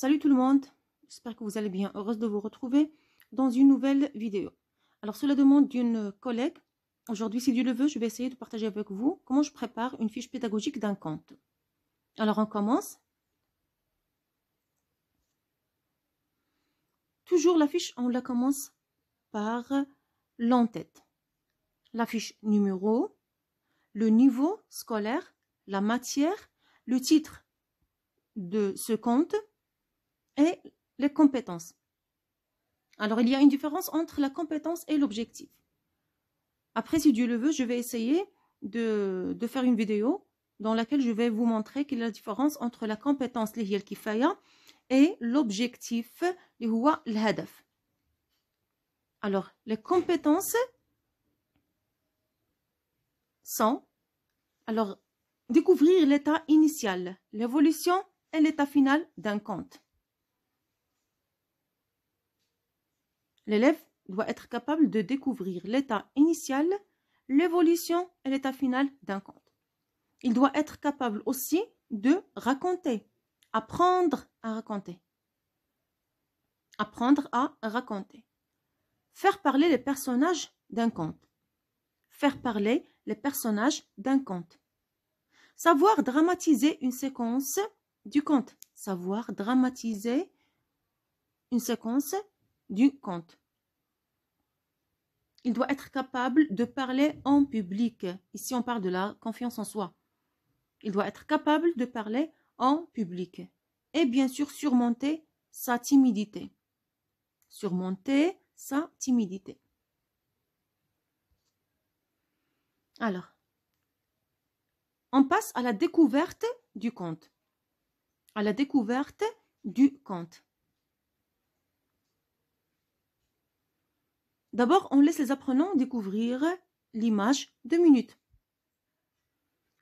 Salut tout le monde, j'espère que vous allez bien, heureuse de vous retrouver dans une nouvelle vidéo. Alors cela demande d'une collègue, aujourd'hui si Dieu le veut, je vais essayer de partager avec vous comment je prépare une fiche pédagogique d'un conte. Alors on commence. Toujours la fiche, on la commence par l'entête. La fiche numéro, le niveau scolaire, la matière, le titre de ce conte, et les compétences. Alors, il y a une différence entre la compétence et l'objectif. Après, si Dieu le veut, je vais essayer de, faire une vidéo dans laquelle je vais vous montrer quelle est la différence entre la compétence, les et l'objectif, les Alors, les compétences sont, alors, découvrir l'état initial, l'évolution et l'état final d'un compte. L'élève doit être capable de découvrir l'état initial, l'évolution et l'état final d'un conte. Il doit être capable aussi de raconter, apprendre à raconter. Apprendre à raconter. Faire parler les personnages d'un conte. Faire parler les personnages d'un conte. Savoir dramatiser une séquence du conte. Savoir dramatiser une séquence du conte il doit être capable de parler en public. Ici, on parle de la confiance en soi. Il doit être capable de parler en public. Et bien sûr, surmonter sa timidité. Surmonter sa timidité. Alors, on passe à la découverte du compte. À la découverte du compte. D'abord, on laisse les apprenants découvrir l'image deux minutes.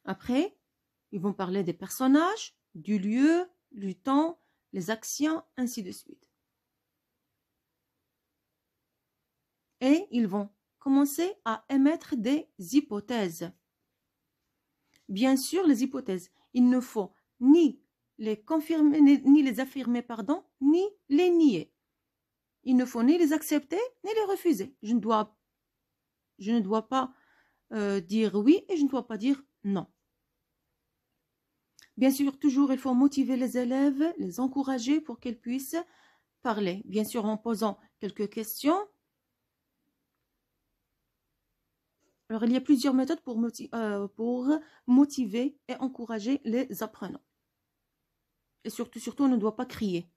Après, ils vont parler des personnages, du lieu, du temps, les actions, ainsi de suite. Et ils vont commencer à émettre des hypothèses. Bien sûr, les hypothèses, il ne faut ni les confirmer, ni les affirmer, pardon, ni les nier. Il ne faut ni les accepter, ni les refuser. Je ne dois, je ne dois pas euh, dire oui et je ne dois pas dire non. Bien sûr, toujours, il faut motiver les élèves, les encourager pour qu'ils puissent parler. Bien sûr, en posant quelques questions. Alors, il y a plusieurs méthodes pour, motiver, euh, pour motiver et encourager les apprenants. Et surtout, surtout, on ne doit pas crier.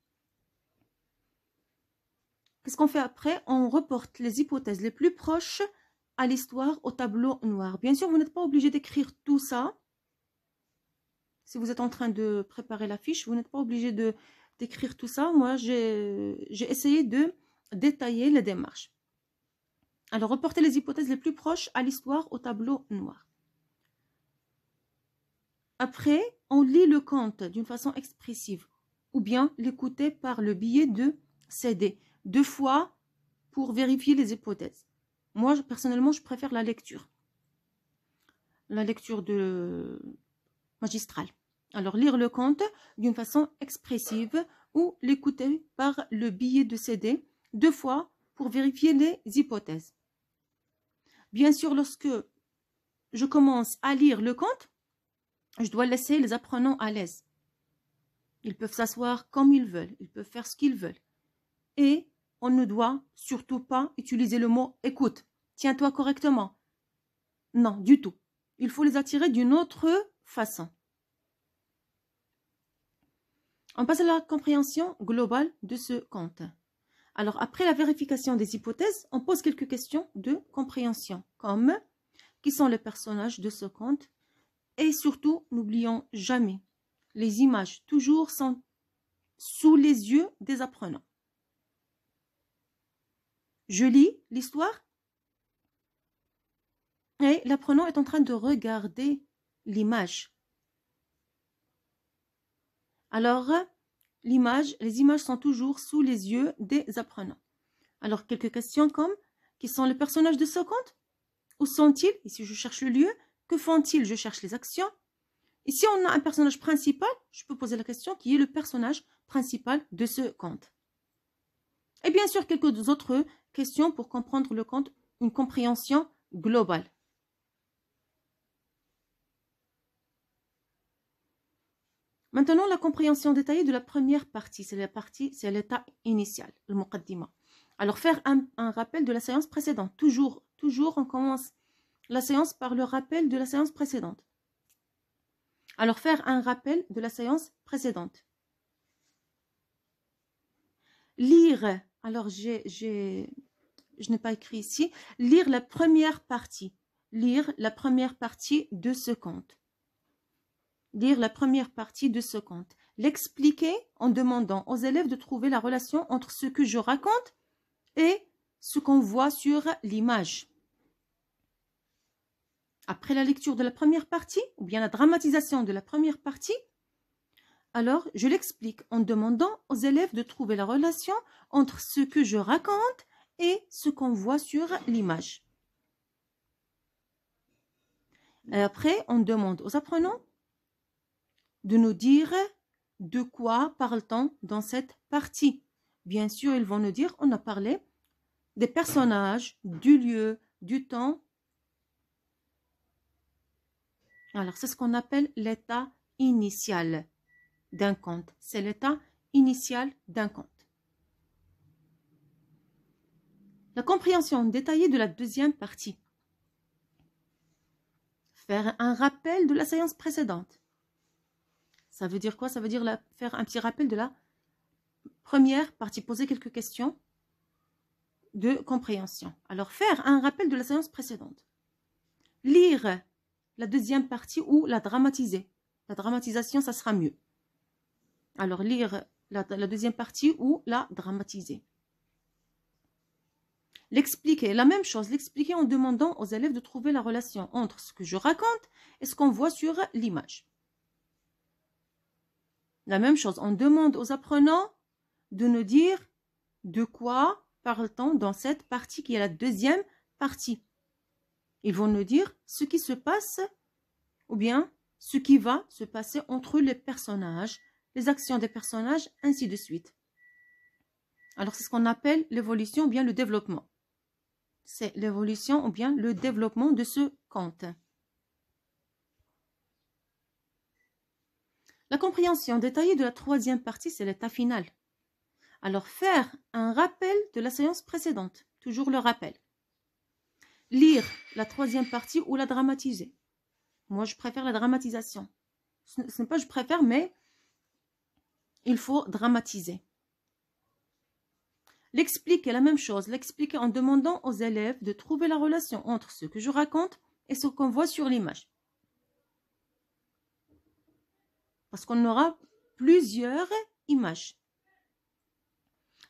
Qu'est-ce qu'on fait après On reporte les hypothèses les plus proches à l'histoire au tableau noir. Bien sûr, vous n'êtes pas obligé d'écrire tout ça. Si vous êtes en train de préparer la fiche, vous n'êtes pas obligé d'écrire tout ça. Moi, j'ai essayé de détailler les démarches. Alors, reportez les hypothèses les plus proches à l'histoire au tableau noir. Après, on lit le conte d'une façon expressive ou bien l'écouter par le biais de CD deux fois pour vérifier les hypothèses. Moi, personnellement, je préfère la lecture. La lecture de magistrale. Alors, lire le conte d'une façon expressive ou l'écouter par le billet de CD deux fois pour vérifier les hypothèses. Bien sûr, lorsque je commence à lire le compte, je dois laisser les apprenants à l'aise. Ils peuvent s'asseoir comme ils veulent, ils peuvent faire ce qu'ils veulent. Et on ne doit surtout pas utiliser le mot écoute, tiens-toi correctement. Non, du tout. Il faut les attirer d'une autre façon. On passe à la compréhension globale de ce conte. Alors, après la vérification des hypothèses, on pose quelques questions de compréhension, comme qui sont les personnages de ce conte et surtout, n'oublions jamais, les images toujours sont sous les yeux des apprenants. Je lis l'histoire et l'apprenant est en train de regarder l'image. Alors, l'image, les images sont toujours sous les yeux des apprenants. Alors, quelques questions comme qui sont les personnages de ce conte Où sont-ils Ici, je cherche le lieu. Que font-ils Je cherche les actions. Ici, on a un personnage principal. Je peux poser la question qui est le personnage principal de ce conte. Et bien sûr, quelques autres questions pour comprendre le compte, une compréhension globale. Maintenant, la compréhension détaillée de la première partie, c'est la partie, c'est l'état initial, le muqaddima. Alors, faire un, un, rappel de la séance précédente. Toujours, toujours, on commence la séance par le rappel de la séance précédente. Alors, faire un rappel de la séance précédente. Lire alors, je n'ai pas écrit ici. Lire la première partie. Lire la première partie de ce conte. Lire la première partie de ce conte. L'expliquer en demandant aux élèves de trouver la relation entre ce que je raconte et ce qu'on voit sur l'image. Après la lecture de la première partie, ou bien la dramatisation de la première partie, alors, je l'explique en demandant aux élèves de trouver la relation entre ce que je raconte et ce qu'on voit sur l'image. Après, on demande aux apprenants de nous dire de quoi parle-t-on dans cette partie. Bien sûr, ils vont nous dire on a parlé des personnages, du lieu, du temps. Alors, c'est ce qu'on appelle l'état initial d'un compte. C'est l'état initial d'un compte. La compréhension détaillée de la deuxième partie. Faire un rappel de la séance précédente. Ça veut dire quoi Ça veut dire faire un petit rappel de la première partie, poser quelques questions de compréhension. Alors, faire un rappel de la séance précédente. Lire la deuxième partie ou la dramatiser. La dramatisation, ça sera mieux. Alors, lire la, deuxième partie ou la dramatiser. L'expliquer, la même chose, l'expliquer en demandant aux élèves de trouver la relation entre ce que je raconte et ce qu'on voit sur l'image. La même chose, on demande aux apprenants de nous dire de quoi parle-t-on dans cette partie qui est la deuxième partie. Ils vont nous dire ce qui se passe ou bien ce qui va se passer entre les personnages les actions des personnages, ainsi de suite. Alors c'est ce qu'on appelle l'évolution ou bien le développement. C'est l'évolution ou bien le développement de ce conte. La compréhension détaillée de la troisième partie, c'est l'état final. Alors faire un rappel de la séance précédente, toujours le rappel. Lire la troisième partie ou la dramatiser. Moi, je préfère la dramatisation. Ce n'est pas je préfère, mais il faut dramatiser. L'expliquer, la même chose, l'expliquer en demandant aux élèves de trouver la relation entre ce que je raconte et ce qu'on voit sur l'image. Parce qu'on aura plusieurs images.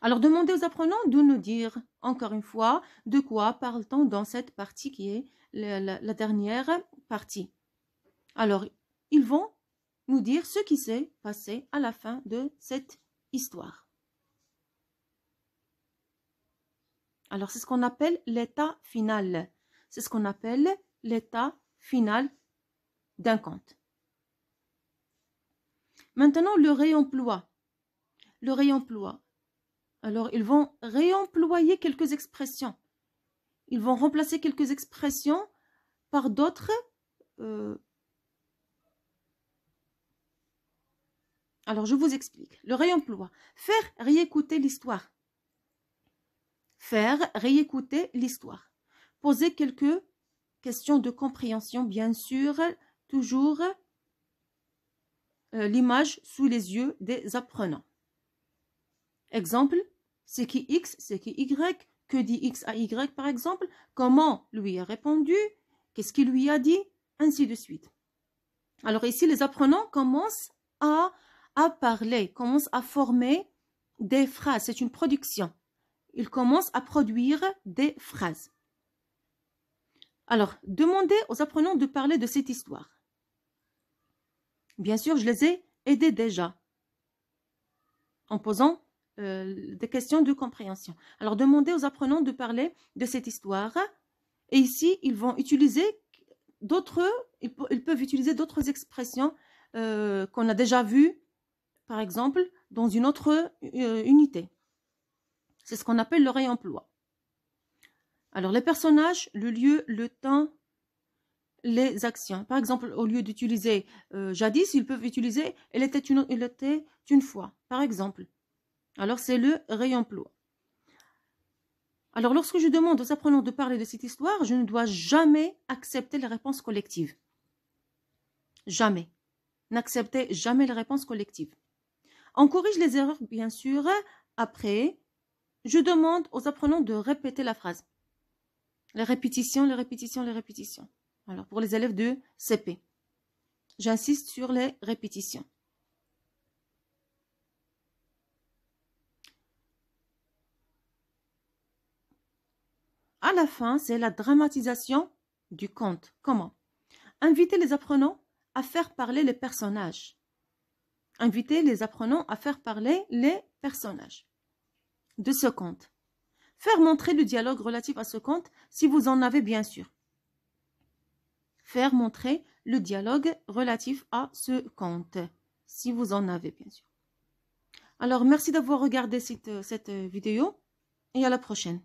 Alors demandez aux apprenants de nous dire, encore une fois, de quoi parle-t-on dans cette partie qui est la, la dernière partie. Alors, ils vont nous dire ce qui s'est passé à la fin de cette histoire. Alors, c'est ce qu'on appelle l'état final. C'est ce qu'on appelle l'état final d'un conte. Maintenant, le réemploi. Le réemploi. Alors, ils vont réemployer quelques expressions. Ils vont remplacer quelques expressions par d'autres euh, Alors, je vous explique. Le réemploi. Faire réécouter l'histoire. Faire réécouter l'histoire. Poser quelques questions de compréhension, bien sûr. Toujours euh, l'image sous les yeux des apprenants. Exemple, c'est qui X, c'est qui Y, que dit X à Y par exemple, comment lui a répondu, qu'est-ce qu'il lui a dit, ainsi de suite. Alors ici, les apprenants commencent à à parler, commence à former des phrases. C'est une production. Il commence à produire des phrases. Alors, demandez aux apprenants de parler de cette histoire. Bien sûr, je les ai aidés déjà en posant euh, des questions de compréhension. Alors, demandez aux apprenants de parler de cette histoire. Et ici, ils vont utiliser d'autres, ils, peuvent utiliser d'autres expressions euh, qu'on a déjà vues par exemple, dans une autre euh, unité. C'est ce qu'on appelle le réemploi. Alors, les personnages, le lieu, le temps, les actions. Par exemple, au lieu d'utiliser euh, jadis, ils peuvent utiliser elle était une, elle était une fois, par exemple. Alors, c'est le réemploi. Alors, lorsque je demande aux apprenants de parler de cette histoire, je ne dois jamais accepter les réponses collectives. Jamais. N'acceptez jamais les réponses collectives. On corrige les erreurs, bien sûr. Après, je demande aux apprenants de répéter la phrase. Les répétitions, les répétitions, les répétitions. Alors, pour les élèves de CP, j'insiste sur les répétitions. À la fin, c'est la dramatisation du conte. Comment Inviter les apprenants à faire parler les personnages inviter les apprenants à faire parler les personnages de ce conte. Faire montrer le dialogue relatif à ce conte si vous en avez bien sûr. Faire montrer le dialogue relatif à ce conte si vous en avez bien sûr. Alors merci d'avoir regardé cette, cette vidéo et à la prochaine.